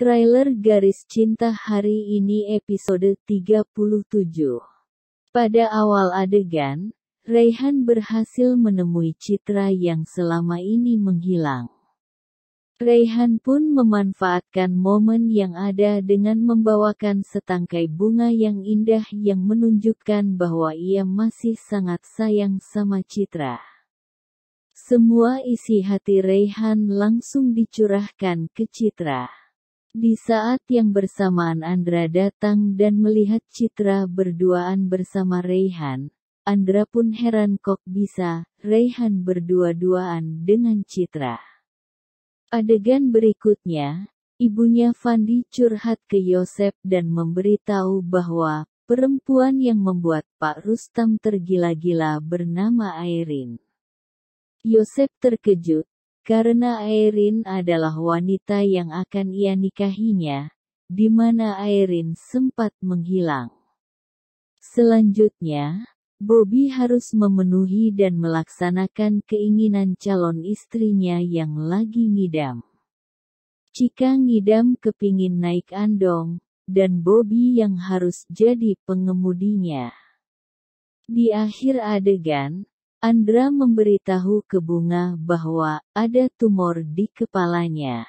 Trailer Garis Cinta hari ini episode 37. Pada awal adegan, Rehan berhasil menemui Citra yang selama ini menghilang. Rehan pun memanfaatkan momen yang ada dengan membawakan setangkai bunga yang indah yang menunjukkan bahwa ia masih sangat sayang sama Citra. Semua isi hati Rehan langsung dicurahkan ke Citra. Di saat yang bersamaan Andra datang dan melihat Citra berduaan bersama Reihan, Andra pun heran kok bisa, Reihan berdua-duaan dengan Citra. Adegan berikutnya, ibunya Fandi curhat ke Yosep dan memberitahu bahwa, perempuan yang membuat Pak Rustam tergila-gila bernama Airin. Yosep terkejut, karena Airin adalah wanita yang akan ia nikahinya, di mana Airin sempat menghilang. Selanjutnya, Bobby harus memenuhi dan melaksanakan keinginan calon istrinya yang lagi ngidam. Jika ngidam kepingin naik andong, dan Bobby yang harus jadi pengemudinya. Di akhir adegan, Andra memberitahu ke Bunga bahwa ada tumor di kepalanya.